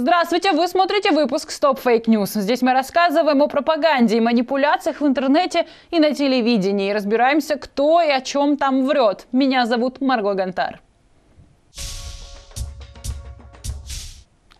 Здравствуйте, вы смотрите выпуск «Стоп News. Здесь мы рассказываем о пропаганде и манипуляциях в интернете и на телевидении. И разбираемся, кто и о чем там врет. Меня зовут Марго Гонтар.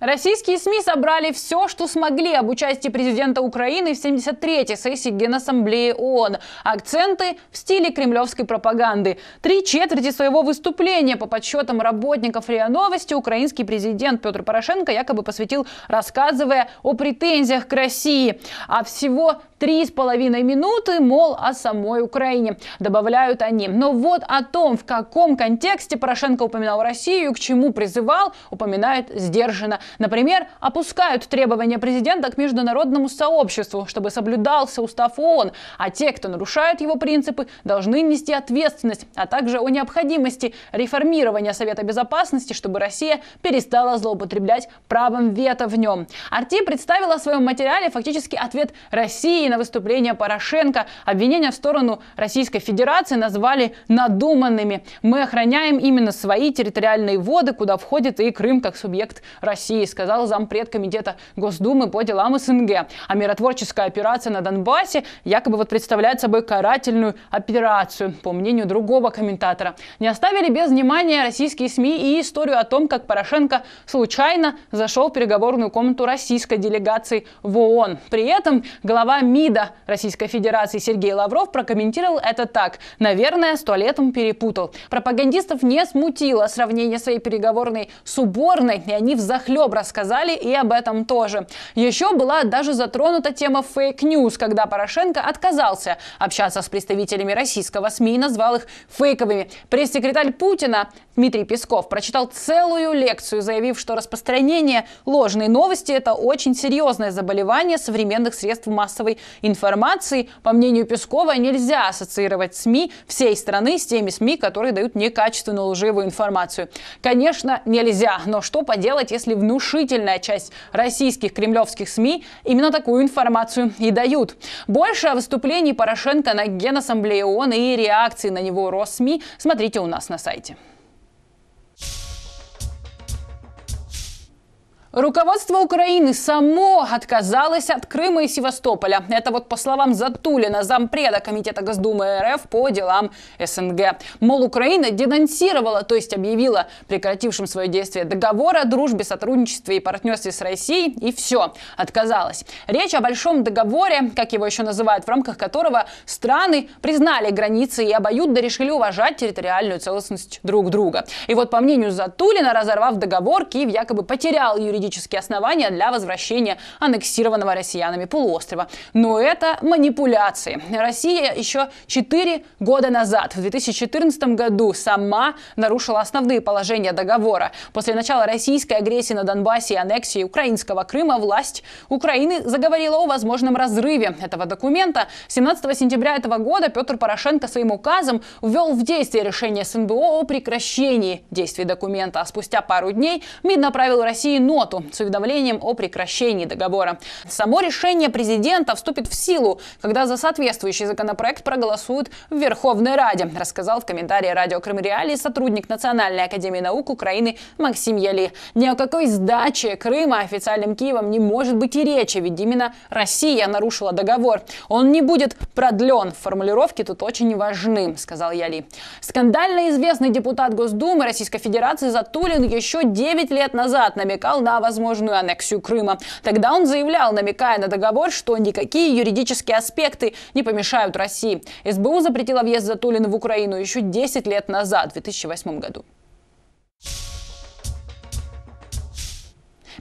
Российские СМИ собрали все, что смогли об участии президента Украины в 73-й сессии Генассамблеи ООН. Акценты в стиле кремлевской пропаганды. Три четверти своего выступления по подсчетам работников РИА Новости украинский президент Петр Порошенко якобы посвятил, рассказывая о претензиях к России. А всего Три с половиной минуты, мол, о самой Украине, добавляют они. Но вот о том, в каком контексте Порошенко упоминал Россию и к чему призывал, упоминает сдержанно. Например, опускают требования президента к международному сообществу, чтобы соблюдался устав ООН, а те, кто нарушает его принципы, должны нести ответственность, а также о необходимости реформирования Совета Безопасности, чтобы Россия перестала злоупотреблять правом вето в нем. Арти представила в своем материале фактически ответ России на выступление Порошенко. Обвинения в сторону Российской Федерации назвали надуманными. Мы охраняем именно свои территориальные воды, куда входит и Крым как субъект России, сказал зампред комитета Госдумы по делам СНГ. А миротворческая операция на Донбассе якобы вот представляет собой карательную операцию, по мнению другого комментатора. Не оставили без внимания российские СМИ и историю о том, как Порошенко случайно зашел в переговорную комнату российской делегации в ООН. При этом глава МИД МИДа Российской Федерации Сергей Лавров прокомментировал это так. Наверное, с туалетом перепутал. Пропагандистов не смутило сравнение своей переговорной с уборной, и они взахлеб рассказали и об этом тоже. Еще была даже затронута тема фейк-ньюс, когда Порошенко отказался общаться с представителями российского СМИ и назвал их фейковыми. Пресс-секретарь Путина Дмитрий Песков прочитал целую лекцию, заявив, что распространение ложной новости – это очень серьезное заболевание современных средств массовой информации, по мнению Пескова, нельзя ассоциировать СМИ всей страны с теми СМИ, которые дают некачественную лживую информацию. Конечно, нельзя, но что поделать, если внушительная часть российских кремлевских СМИ именно такую информацию и дают. Больше о выступлении Порошенко на Генассамблее ООН и реакции на него Россми смотрите у нас на сайте. Руководство Украины само отказалось от Крыма и Севастополя. Это вот по словам Затулина, зампреда Комитета Госдумы РФ по делам СНГ. Мол, Украина денонсировала, то есть объявила прекратившим свое действие договор о дружбе, сотрудничестве и партнерстве с Россией, и все, отказалась. Речь о Большом договоре, как его еще называют, в рамках которого страны признали границы и обоюдно решили уважать территориальную целостность друг друга. И вот по мнению Затулина, разорвав договор, Киев якобы потерял юридическую юридические основания для возвращения аннексированного россиянами полуострова. Но это манипуляции. Россия еще 4 года назад, в 2014 году, сама нарушила основные положения договора. После начала российской агрессии на Донбассе и аннексии украинского Крыма власть Украины заговорила о возможном разрыве этого документа. 17 сентября этого года Петр Порошенко своим указом ввел в действие решение СНБО о прекращении действий документа. А спустя пару дней МИД направил России ноту ноту с уведомлением о прекращении договора. Само решение президента вступит в силу, когда за соответствующий законопроект проголосуют в Верховной Раде, рассказал в комментарии радио Крым Реалии сотрудник Национальной академии наук Украины Максим Яли. Ни о какой сдаче Крыма официальным Киевом не может быть и речи, ведь именно Россия нарушила договор. Он не будет продлен. Формулировки тут очень важны, сказал Яли. Скандально известный депутат Госдумы Российской Федерации Затулин еще 9 лет назад намекал на возможную аннексию Крыма. Тогда он заявлял, намекая на договор, что никакие юридические аспекты не помешают России. СБУ запретила въезд Затулина в Украину еще 10 лет назад, в 2008 году.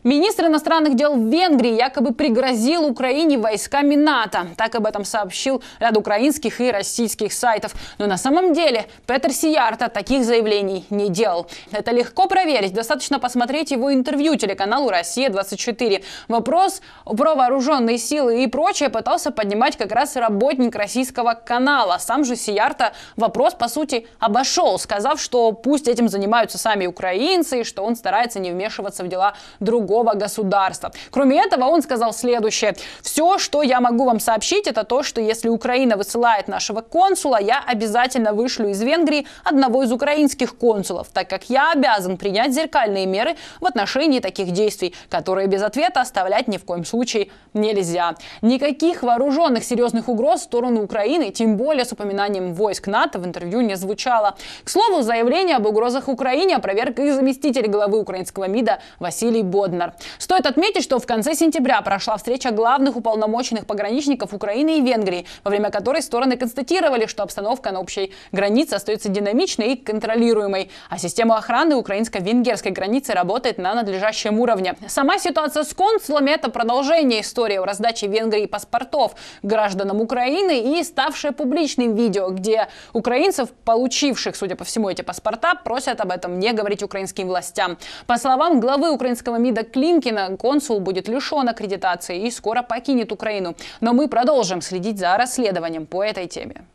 Министр иностранных дел Венгрии якобы пригрозил Украине войсками НАТО. Так об этом сообщил ряд украинских и российских сайтов. Но на самом деле Петр Сиярта таких заявлений не делал. Это легко проверить. Достаточно посмотреть его интервью телеканалу «Россия-24». Вопрос про вооруженные силы и прочее пытался поднимать как раз работник российского канала. Сам же Сиярта вопрос, по сути, обошел, сказав, что пусть этим занимаются сами украинцы и что он старается не вмешиваться в дела другого другого государства. Кроме этого, он сказал следующее. Все, что я могу вам сообщить, это то, что если Украина высылает нашего консула, я обязательно вышлю из Венгрии одного из украинских консулов, так как я обязан принять зеркальные меры в отношении таких действий, которые без ответа оставлять ни в коем случае нельзя. Никаких вооруженных серьезных угроз в сторону Украины, тем более с упоминанием войск НАТО в интервью не звучало. К слову, заявление об угрозах Украине опроверг и заместитель главы украинского МИДа Василий Бодна. Гребнер. Стоит отметить, что в конце сентября прошла встреча главных уполномоченных пограничников Украины и Венгрии, во время которой стороны констатировали, что обстановка на общей границе остается динамичной и контролируемой, а система охраны украинско-венгерской границы работает на надлежащем уровне. Сама ситуация с консулами – это продолжение истории о раздаче Венгрии паспортов гражданам Украины и ставшее публичным видео, где украинцев, получивших, судя по всему, эти паспорта, просят об этом не говорить украинским властям. По словам главы украинского МИДа Климкина. Консул будет лишен аккредитации и скоро покинет Украину. Но мы продолжим следить за расследованием по этой теме.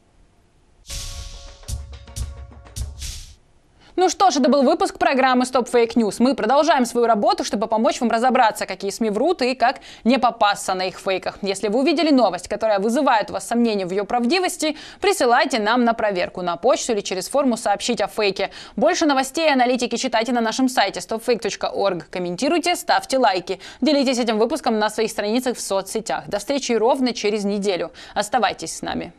Ну что ж, это был выпуск программы Stop Fake News. Мы продолжаем свою работу, чтобы помочь вам разобраться, какие СМИ врут и как не попасться на их фейках. Если вы увидели новость, которая вызывает у вас сомнения в ее правдивости, присылайте нам на проверку на почту или через форму «Сообщить о фейке». Больше новостей и аналитики читайте на нашем сайте stopfake.org. Комментируйте, ставьте лайки. Делитесь этим выпуском на своих страницах в соцсетях. До встречи ровно через неделю. Оставайтесь с нами.